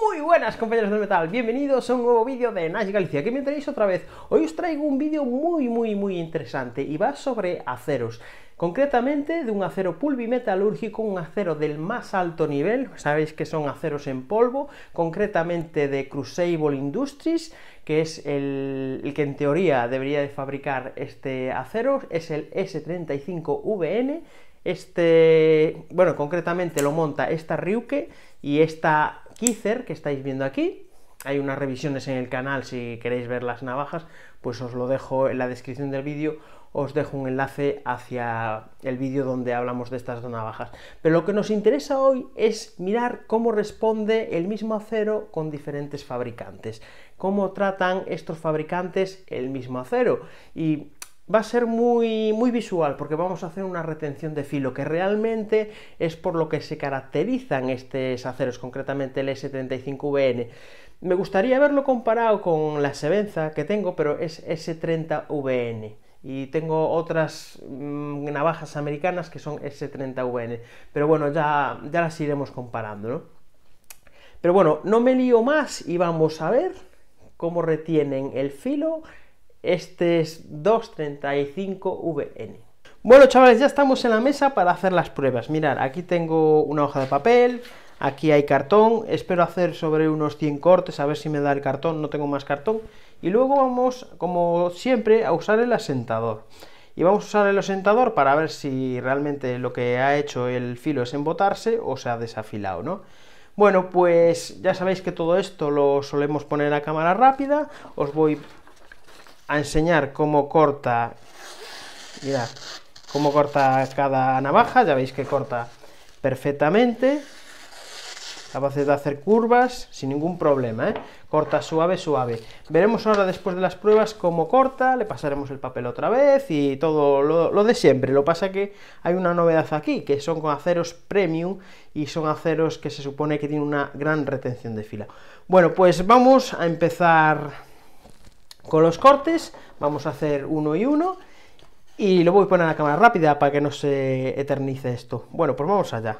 Muy buenas compañeros del metal, bienvenidos a un nuevo vídeo de Nash Galicia, que me tenéis otra vez. Hoy os traigo un vídeo muy muy muy interesante y va sobre aceros. Concretamente de un acero pulvimetalúrgico, un acero del más alto nivel, sabéis que son aceros en polvo, concretamente de Crucible Industries, que es el, el que en teoría debería de fabricar este acero, es el S35VN, este, bueno, concretamente lo monta esta Ryuke y esta Kizer, que estáis viendo aquí. Hay unas revisiones en el canal si queréis ver las navajas, pues os lo dejo en la descripción del vídeo os dejo un enlace hacia el vídeo donde hablamos de estas dos navajas. Pero lo que nos interesa hoy es mirar cómo responde el mismo acero con diferentes fabricantes, cómo tratan estos fabricantes el mismo acero. Y va a ser muy, muy visual porque vamos a hacer una retención de filo que realmente es por lo que se caracterizan estos aceros, concretamente el S35VN. Me gustaría haberlo comparado con la Sevenza que tengo, pero es S30VN. Y tengo otras mm, navajas americanas que son S30VN. Pero bueno, ya, ya las iremos comparando, Pero bueno, no me lío más y vamos a ver cómo retienen el filo este es 235VN. Bueno, chavales, ya estamos en la mesa para hacer las pruebas. Mirad, aquí tengo una hoja de papel, aquí hay cartón, espero hacer sobre unos 100 cortes, a ver si me da el cartón, no tengo más cartón. Y luego vamos, como siempre, a usar el asentador. Y vamos a usar el asentador para ver si realmente lo que ha hecho el filo es embotarse o se ha desafilado, ¿no? Bueno, pues ya sabéis que todo esto lo solemos poner a cámara rápida, os voy a enseñar cómo corta, mirad, cómo corta cada navaja, ya veis que corta perfectamente, capaces de hacer curvas sin ningún problema, ¿eh? corta suave, suave. Veremos ahora después de las pruebas cómo corta, le pasaremos el papel otra vez y todo lo, de siempre. Lo pasa que hay una novedad aquí, que son con aceros premium y son aceros que se supone que tienen una gran retención de fila. Bueno, pues vamos a empezar con los cortes vamos a hacer uno y uno y lo voy a poner a la cámara rápida para que no se eternice esto. Bueno, pues vamos allá.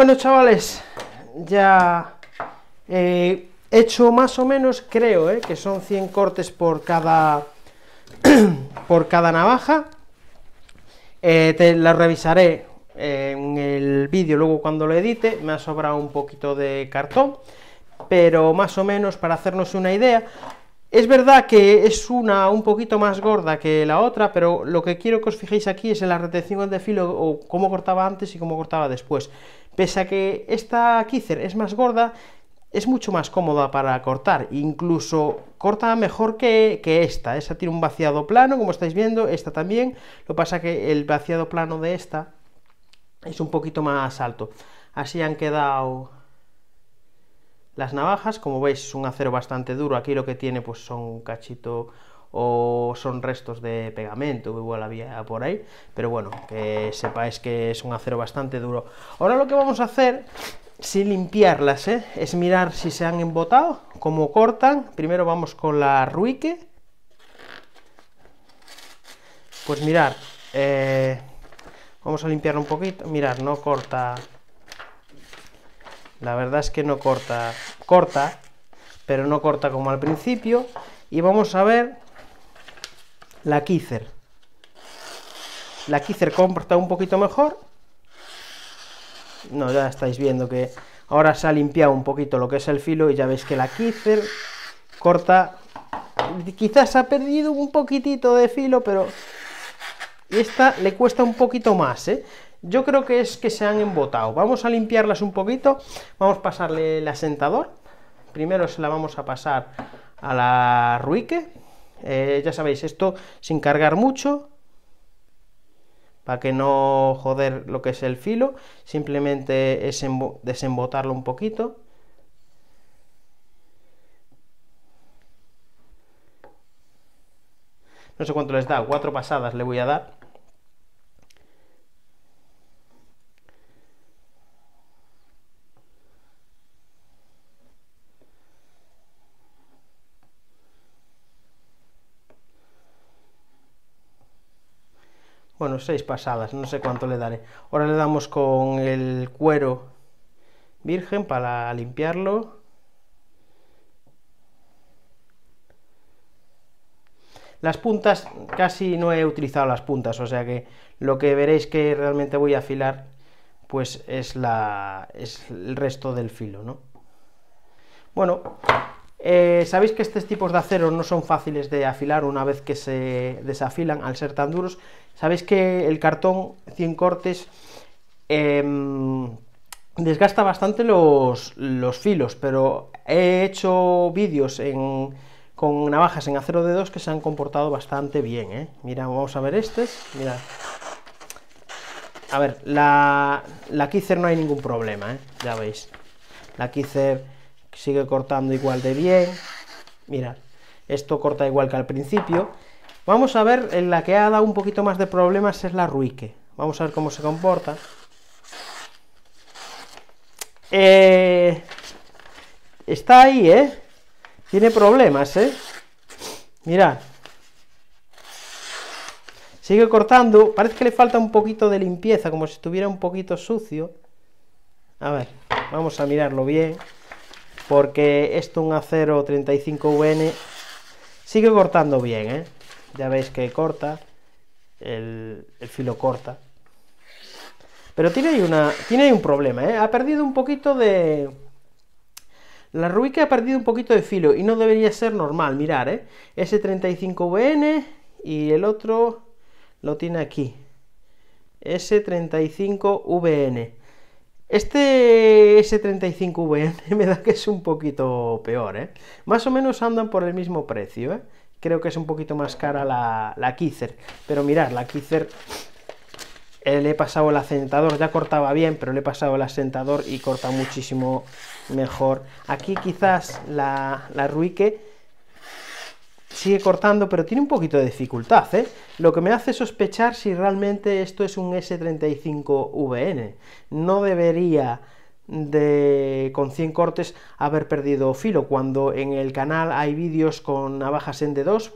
Bueno, chavales, ya he eh, hecho más o menos, creo, eh, que son 100 cortes por cada, por cada navaja. Eh, la revisaré en el vídeo luego cuando lo edite, me ha sobrado un poquito de cartón, pero más o menos para hacernos una idea. Es verdad que es una un poquito más gorda que la otra, pero lo que quiero que os fijéis aquí es en la retención de filo, o cómo cortaba antes y cómo cortaba después. Pese a que esta Kizer es más gorda, es mucho más cómoda para cortar, incluso corta mejor que, que, esta, esa tiene un vaciado plano, como estáis viendo, esta también, lo que pasa que el vaciado plano de esta es un poquito más alto, así han quedado las navajas, como veis es un acero bastante duro, aquí lo que tiene pues son cachitos o son restos de pegamento, igual había por ahí, pero bueno, que sepáis que es un acero bastante duro. Ahora lo que vamos a hacer, sin limpiarlas, ¿eh? es mirar si se han embotado, cómo cortan, primero vamos con la ruique, pues mirar, eh, vamos a limpiar un poquito, mirar, no corta, la verdad es que no corta, corta, pero no corta como al principio, y vamos a ver la Kizer. La Kizer comporta un poquito mejor. No, ya estáis viendo que ahora se ha limpiado un poquito lo que es el filo y ya veis que la Kizer corta... Quizás ha perdido un poquitito de filo, pero esta le cuesta un poquito más, ¿eh? Yo creo que es que se han embotado. Vamos a limpiarlas un poquito. Vamos a pasarle el asentador. Primero se la vamos a pasar a la Ruike, eh, ya sabéis, esto sin cargar mucho, para que no joder lo que es el filo, simplemente es desembotarlo un poquito. No sé cuánto les da, cuatro pasadas le voy a dar. bueno, seis pasadas, no sé cuánto le daré. Ahora le damos con el cuero virgen para limpiarlo. Las puntas, casi no he utilizado las puntas, o sea que lo que veréis que realmente voy a afilar, pues es, el resto del filo, ¿no? Bueno, eh, Sabéis que estos tipos de acero no son fáciles de afilar una vez que se desafilan al ser tan duros, Sabéis que el cartón 100 cortes em, desgasta bastante los, filos, pero he hecho vídeos con navajas en acero de 2 que se han comportado bastante bien. ¿eh? Mira, vamos a ver este. Mira. A ver, la, la Kizer no hay ningún problema, ¿eh? ya veis. La Kizer sigue cortando igual de bien. Mira, esto corta igual que al principio. Vamos a ver, en la que ha dado un poquito más de problemas es la Ruique. Vamos a ver cómo se comporta. Eh, está ahí, ¿eh? Tiene problemas, ¿eh? Mirad. Sigue cortando. Parece que le falta un poquito de limpieza, como si estuviera un poquito sucio. A ver, vamos a mirarlo bien. Porque esto, un acero 35VN, sigue cortando bien, ¿eh? ya veis que corta, el, filo corta. Pero tiene ahí, una, tiene ahí un problema, ¿eh? ha perdido un poquito de... La rubica ha perdido un poquito de filo y no debería ser normal, mirar, ¿eh? S35VN y el otro lo tiene aquí. S35VN. Este S35VN me da que es un poquito peor, ¿eh? Más o menos andan por el mismo precio, ¿eh? creo que es un poquito más cara la, la Kizer. Pero mirad, la Kizer eh, le he pasado el asentador, ya cortaba bien, pero le he pasado el asentador y corta muchísimo mejor. Aquí quizás la, la Ruike sigue cortando, pero tiene un poquito de dificultad, ¿eh? Lo que me hace sospechar si realmente esto es un S35VN. No debería de con 100 cortes haber perdido filo, cuando en el canal hay vídeos con navajas en D2,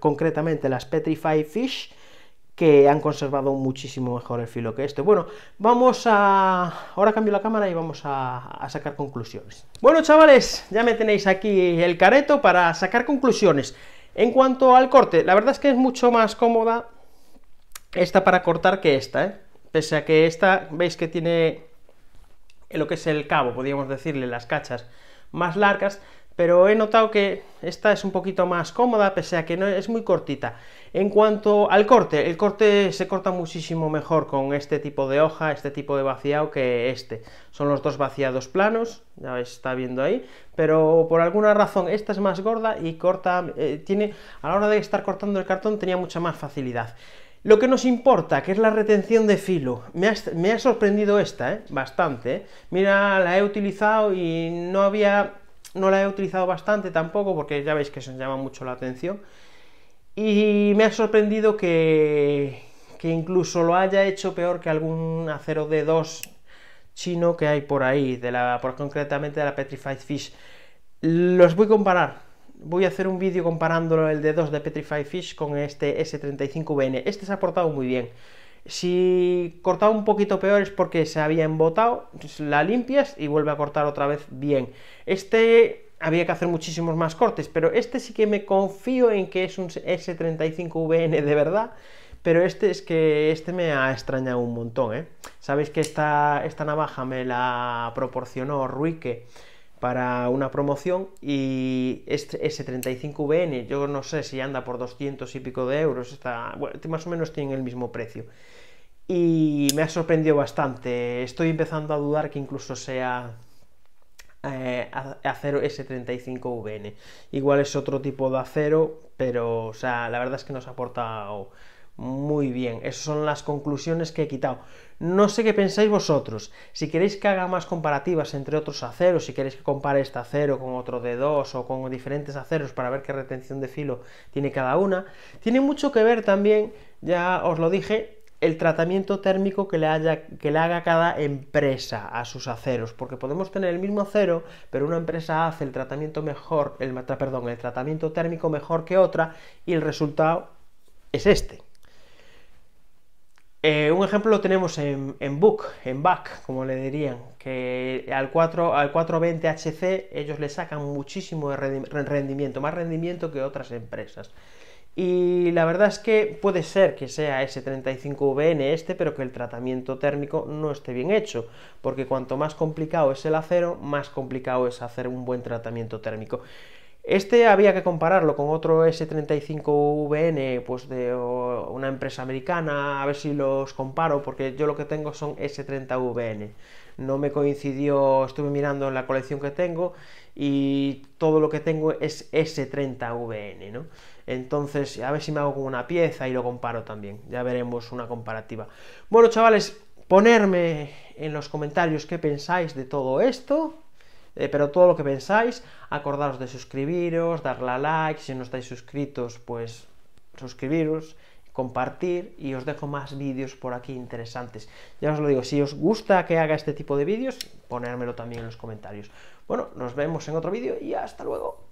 concretamente las Petrify Fish, que han conservado muchísimo mejor el filo que este. Bueno, vamos a... Ahora cambio la cámara y vamos a, sacar conclusiones. Bueno, chavales, ya me tenéis aquí el careto para sacar conclusiones. En cuanto al corte, la verdad es que es mucho más cómoda esta para cortar que esta, ¿eh? Pese a que esta, veis que tiene lo que es el cabo, podríamos decirle, las cachas más largas, pero he notado que esta es un poquito más cómoda, pese a que no es muy cortita. En cuanto al corte, el corte se corta muchísimo mejor con este tipo de hoja, este tipo de vaciado que este. Son los dos vaciados planos, ya está viendo ahí, pero por alguna razón esta es más gorda y corta, eh, tiene, a la hora de estar cortando el cartón tenía mucha más facilidad. Lo que nos importa, que es la retención de filo. Me ha, sorprendido esta, ¿eh? bastante. ¿eh? Mira, la he utilizado y no había... No la he utilizado bastante tampoco, porque ya veis que se llama mucho la atención. Y me ha sorprendido que, incluso lo haya hecho peor que algún acero d 2 chino que hay por ahí, por, concretamente de la Petrified Fish. Los voy a comparar, voy a hacer un vídeo comparándolo el D2 de Petrify Fish con este S35VN. Este se ha portado muy bien. Si cortaba un poquito peor es porque se había embotado, la limpias y vuelve a cortar otra vez bien. Este había que hacer muchísimos más cortes, pero este sí que me confío en que es un S35VN de verdad. Pero este es que este me ha extrañado un montón, ¿eh? Sabéis que esta, esta navaja me la proporcionó Ruike para una promoción y este, ese 35VN, yo no sé si anda por 200 y pico de euros, está, bueno, más o menos tiene el mismo precio. Y me ha sorprendido bastante, estoy empezando a dudar que incluso sea eh, acero S35VN. Igual es otro tipo de acero, pero o sea, la verdad es que nos ha aportado muy bien, esas son las conclusiones que he quitado. No sé qué pensáis vosotros. Si queréis que haga más comparativas entre otros aceros, si queréis que compare este acero con otro de dos o con diferentes aceros para ver qué retención de filo tiene cada una, tiene mucho que ver también, ya os lo dije, el tratamiento térmico que le, haya, que le haga cada empresa a sus aceros, porque podemos tener el mismo acero, pero una empresa hace el tratamiento mejor, el, perdón, el tratamiento térmico mejor que otra y el resultado es este. Eh, un ejemplo lo tenemos en, en en Back, como le dirían, que al, 4, al 420HC ellos le sacan muchísimo de rendimiento, más rendimiento que otras empresas. Y la verdad es que puede ser que sea S35VN este, pero que el tratamiento térmico no esté bien hecho, porque cuanto más complicado es el acero, más complicado es hacer un buen tratamiento térmico. Este había que compararlo con otro S35VN pues de una empresa americana, a ver si los comparo, porque yo lo que tengo son S30VN. No me coincidió, estuve mirando en la colección que tengo y todo lo que tengo es S30VN, ¿no? Entonces, a ver si me hago con una pieza y lo comparo también. Ya veremos una comparativa. Bueno, chavales, ponerme en los comentarios qué pensáis de todo esto eh, pero todo lo que pensáis, acordaros de suscribiros, darle a like, si no estáis suscritos, pues suscribiros compartir y os dejo más vídeos por aquí interesantes. Ya os lo digo, si os gusta que haga este tipo de vídeos, ponérmelo también en los comentarios. Bueno, nos vemos en otro vídeo y hasta luego.